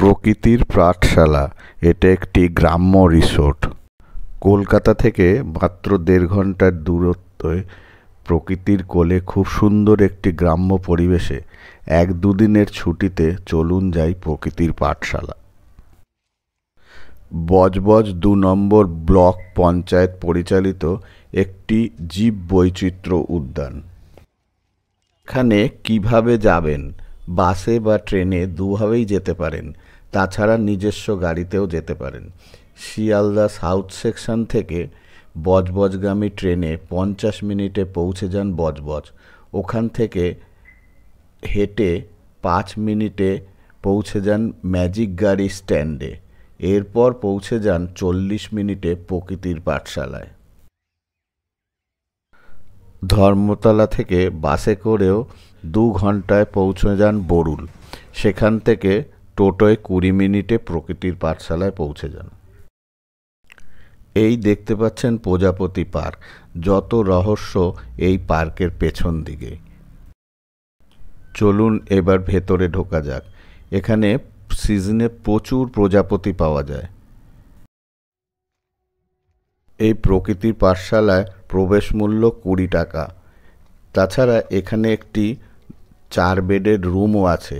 প্রকৃতির পাঠশালা এটা একটি গ্রাম্য রিসোর্ট কলকাতা থেকে মাত্র দেড় ঘন্টার দূরত্বে প্রকৃতির কোলে খুব সুন্দর একটি গ্রাম্য পরিবেশে এক দুদিনের ছুটিতে চলুন যাই প্রকৃতির পাঠশালা বজবজ দু নম্বর ব্লক পঞ্চায়েত পরিচালিত একটি জীব বৈচিত্র্য উদ্যান এখানে কিভাবে যাবেন বাসে বা ট্রেনে দুভাবেই যেতে পারেন তাছাড়া নিজস্ব গাড়িতেও যেতে পারেন শিয়ালদা সাউথ সেকশন থেকে বজবজগামী ট্রেনে পঞ্চাশ মিনিটে পৌঁছে যান বজবজ ওখান থেকে হেঁটে পাঁচ মিনিটে পৌঁছে যান ম্যাজিক গাড়ি স্ট্যান্ডে এরপর পৌঁছে যান চল্লিশ মিনিটে প্রকৃতির পাঠশালায় ধর্মতলা থেকে বাসে করেও দু ঘন্টায় পৌঁছে যান বরুল সেখান থেকে টোটোয় কুড়ি মিনিটে প্রকৃতির পাঠশালায় পৌঁছে যান এই দেখতে পাচ্ছেন প্রজাপতি পার্ক যত রহস্য এই পার্কের পেছন দিকে চলুন এবার ভেতরে ঢোকা যাক এখানে সিজনে প্রচুর প্রজাপতি পাওয়া যায় এই প্রকৃতির পাঠশালায় প্রবেশ মূল্য কুড়ি টাকা তাছাড়া এখানে একটি চার বেডের রুমও আছে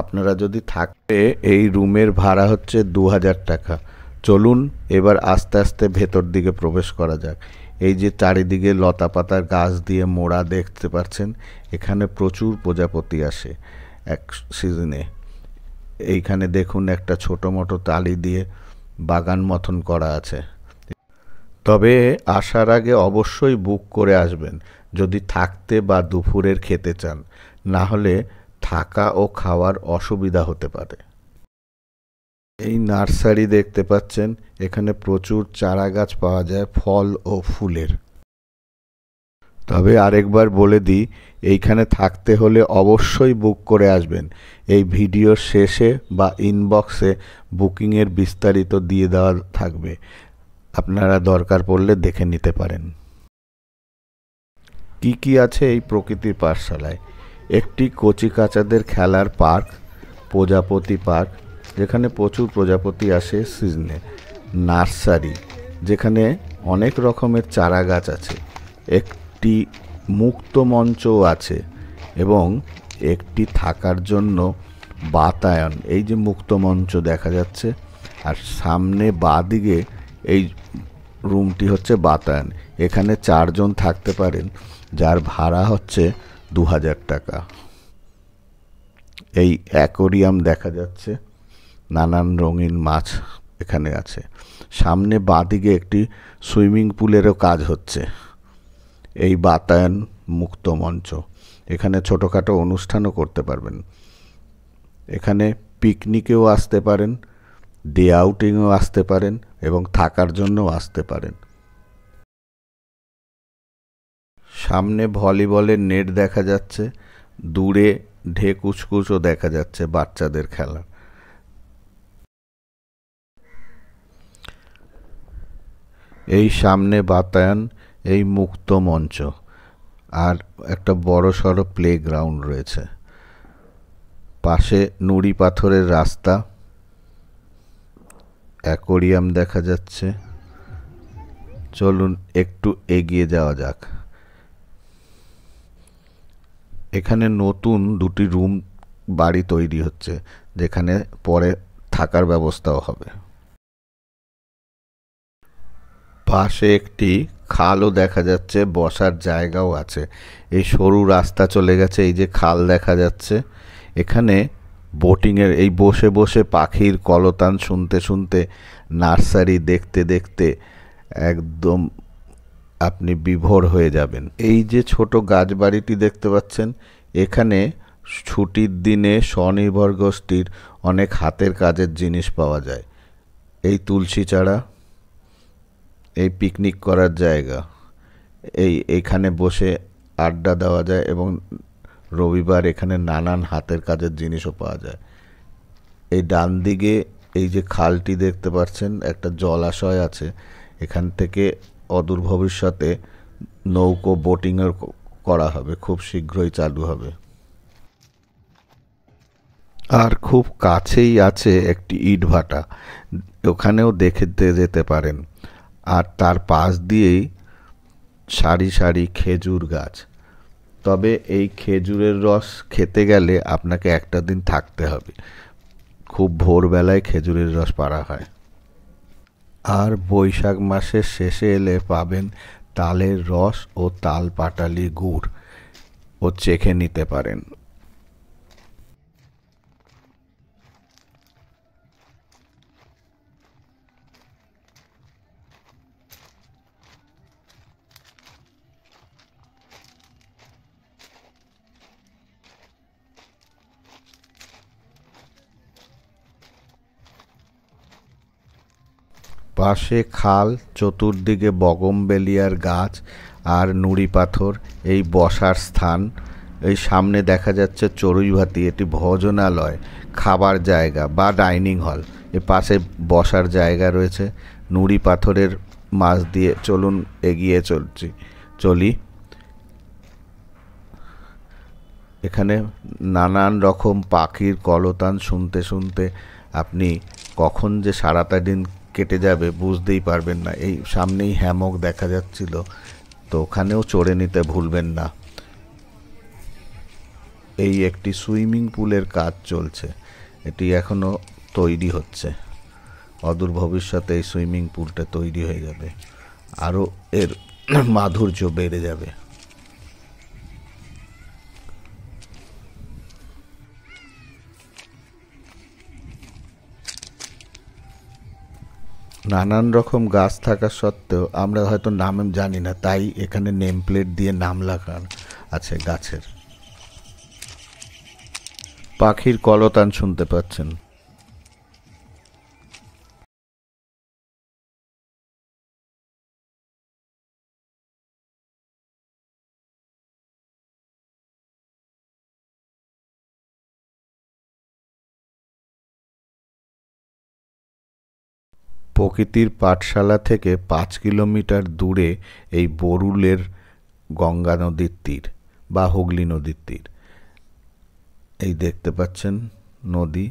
আপনারা যদি থাকবে এই রুমের ভাড়া হচ্ছে দু হাজার টাকা চলুন এবার আস্তে আস্তে ভেতর দিকে প্রবেশ করা যাক এই যে চারিদিকে লতা পাতার গাছ দিয়ে মোড়া দেখতে পাচ্ছেন এখানে প্রচুর প্রজাপতি আসে এক সিজনে এইখানে দেখুন একটা ছোটো মোটো তালি দিয়ে বাগান মতন করা আছে তবে আসার আগে অবশ্যই বুক করে আসবেন যদি থাকতে বা দুপুরের খেতে চান না হলে থাকা ও খাওয়ার অসুবিধা হতে পারে এই নার্সারি দেখতে পাচ্ছেন এখানে প্রচুর চারা গাছ পাওয়া যায় ফল ও ফুলের তবে আরেকবার বলে দিই এইখানে থাকতে হলে অবশ্যই বুক করে আসবেন এই ভিডিওর শেষে বা ইনবক্সে বুকিংয়ের বিস্তারিত দিয়ে দেওয়া থাকবে আপনারা দরকার পড়লে দেখে নিতে পারেন কি কি আছে এই প্রকৃতির পাঠশালায় একটি কচিকাচাদের খেলার পার্ক প্রজাপতি পার্ক যেখানে প্রচুর প্রজাপতি আসে সিজনে নার্সারি যেখানে অনেক রকমের চারা গাছ আছে একটি মুক্ত মঞ্চও আছে এবং একটি থাকার জন্য বাতায়ন এই যে মুক্ত মঞ্চ দেখা যাচ্ছে আর সামনে দিকে এই রুমটি হচ্ছে বাতায়ন এখানে চারজন থাকতে পারেন যার ভাড়া হচ্ছে দু হাজার টাকা এই অ্যাকোরিয়াম দেখা যাচ্ছে নানান রঙিন মাছ এখানে আছে সামনে বাঁদিকে একটি সুইমিং পুলেরও কাজ হচ্ছে এই বাতায়ন মুক্ত মঞ্চ এখানে ছোটোখাটো অনুষ্ঠানও করতে পারবেন এখানে পিকনিকেও আসতে পারেন ডে আউটিংও আসতে পারেন এবং থাকার জন্যও আসতে পারেন সামনে ভলিবলের নেট দেখা যাচ্ছে দূরে ঢেকুচকুচও দেখা যাচ্ছে বাচ্চাদের খেলা এই সামনে বাতায়ন এই মুক্ত মঞ্চ আর একটা বড় সড়ো প্লে গ্রাউন্ড রয়েছে পাশে নুড়ি পাথরের রাস্তা অ্যাকোরিয়াম দেখা যাচ্ছে চলুন একটু এগিয়ে যাওয়া যাক এখানে নতুন দুটি রুম বাড়ি তৈরি হচ্ছে যেখানে পরে থাকার ব্যবস্থাও হবে পাশে একটি খালও দেখা যাচ্ছে বসার জায়গাও আছে এই সরু রাস্তা চলে গেছে এই যে খাল দেখা যাচ্ছে এখানে বোটিংয়ের এই বসে বসে পাখির কলতান শুনতে শুনতে নার্সারি দেখতে দেখতে একদম আপনি বিভোর হয়ে যাবেন এই যে ছোট গাছ বাড়িটি দেখতে পাচ্ছেন এখানে ছুটির দিনে স্বনির্ভর গোষ্ঠীর অনেক হাতের কাজের জিনিস পাওয়া যায় এই তুলসী চারা এই পিকনিক করার জায়গা এই এখানে বসে আড্ডা দেওয়া যায় এবং রবিবার এখানে নানান হাতের কাজের জিনিসও পাওয়া যায় এই ডান দিকে এই যে খালটি দেখতে পাচ্ছেন একটা জলাশয় আছে এখান থেকে অদূর ভবিষ্যতে নৌকো বোটিংয়ের করা হবে খুব শীঘ্রই চালু হবে আর খুব কাছেই আছে একটি ইটভাটা ওখানেও দেখতে যেতে পারেন আর তার পাশ দিয়েই সারি সারি খেজুর গাছ তবে এই খেজুরের রস খেতে গেলে আপনাকে একটা দিন থাকতে হবে খুব ভোরবেলায় খেজুরের রস পাড়া হয় আর বৈশাখ মাসের শেষে এলে পাবেন তালের রস ও তাল পাটালি গুড় ও চেখে নিতে পারেন পাশে খাল চতুর্দিকে বগমবেলিয়ার গাছ আর নুড়ি পাথর এই বসার স্থান এই সামনে দেখা যাচ্ছে চড়ুইভাতি এটি ভোজনালয় খাবার জায়গা বা ডাইনিং হল এ পাশে বসার জায়গা রয়েছে নুড়ি পাথরের মাছ দিয়ে চলুন এগিয়ে চলছি চলি এখানে নানান রকম পাখির কলতান শুনতে শুনতে আপনি কখন যে সারাটা দিন কেটে যাবে বুঝতেই পারবেন না এই সামনেই হ্যামক দেখা যাচ্ছিল তো ওখানেও চড়ে নিতে ভুলবেন না এই একটি সুইমিং পুলের কাজ চলছে এটি এখনও তৈরি হচ্ছে অদূর ভবিষ্যতে এই সুইমিং পুলটা তৈরি হয়ে যাবে আরও এর মাধুর্য বেড়ে যাবে নানান রকম গাছ থাকা সত্ত্বেও আমরা হয়তো নাম জানি না তাই এখানে নেম প্লেট দিয়ে নাম লেখা আছে গাছের পাখির কলতান শুনতে পাচ্ছেন প্রকৃতির পাঠশালা থেকে পাঁচ কিলোমিটার দূরে এই বরুলের গঙ্গা নদীর তীর বা হুগলি নদীর তীর এই দেখতে পাচ্ছেন নদী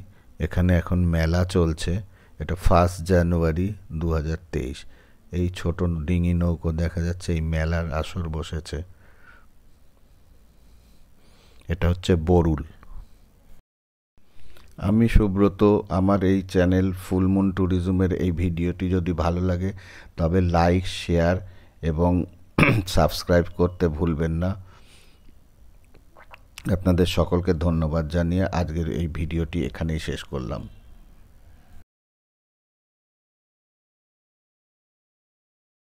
এখানে এখন মেলা চলছে এটা ফার্স্ট জানুয়ারি দু এই ছোট ডিঙি নৌকো দেখা যাচ্ছে এই মেলার আসর বসেছে এটা হচ্ছে বরুল আমি সুব্রত আমার এই চ্যানেল ফুলমুন ট্যুরিজমের এই ভিডিওটি যদি ভালো লাগে তবে লাইক শেয়ার এবং সাবস্ক্রাইব করতে ভুলবেন না আপনাদের সকলকে ধন্যবাদ জানিয়ে আজকের এই ভিডিওটি এখানেই শেষ করলাম